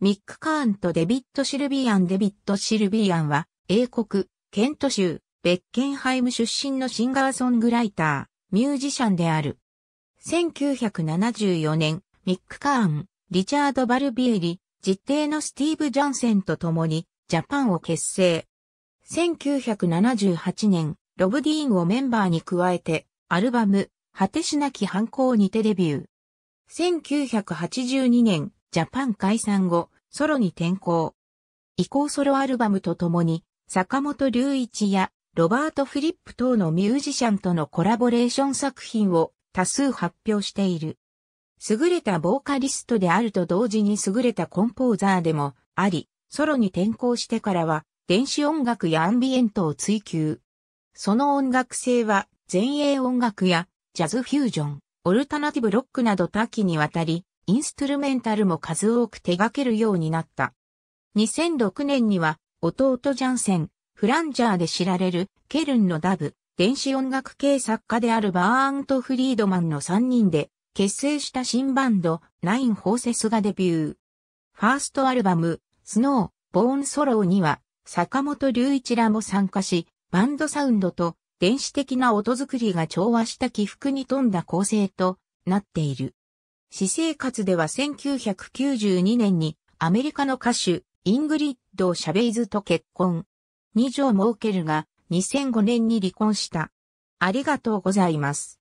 ミック・カーンとデビッド・シルビアン・デビッド・シルビアンは、英国、ケント州、ベッケンハイム出身のシンガーソングライター、ミュージシャンである。1974年、ミック・カーン、リチャード・バルビエリ、実定のスティーブ・ジャンセンと共に、ジャパンを結成。1978年、ロブ・ディーンをメンバーに加えて、アルバム、果てしなき反抗にてデビュー。1982年、ジャパン解散後、ソロに転向。移行ソロアルバムとともに、坂本隆一やロバート・フィリップ等のミュージシャンとのコラボレーション作品を多数発表している。優れたボーカリストであると同時に優れたコンポーザーでもあり、ソロに転向してからは電子音楽やアンビエントを追求。その音楽性は前衛音楽やジャズフュージョン、オルタナティブロックなど多岐にわたり、インストゥルメンタルも数多く手掛けるようになった。2006年には、弟ジャンセン、フランジャーで知られる、ケルンのダブ、電子音楽系作家であるバーンとフリードマンの3人で、結成した新バンド、ナイン・ホーセスがデビュー。ファーストアルバム、スノー、ボーン・ソローには、坂本隆一らも参加し、バンドサウンドと電子的な音作りが調和した起伏に富んだ構成となっている。私生活では1992年にアメリカの歌手イングリッド・シャベイズと結婚。二女儲けるが2005年に離婚した。ありがとうございます。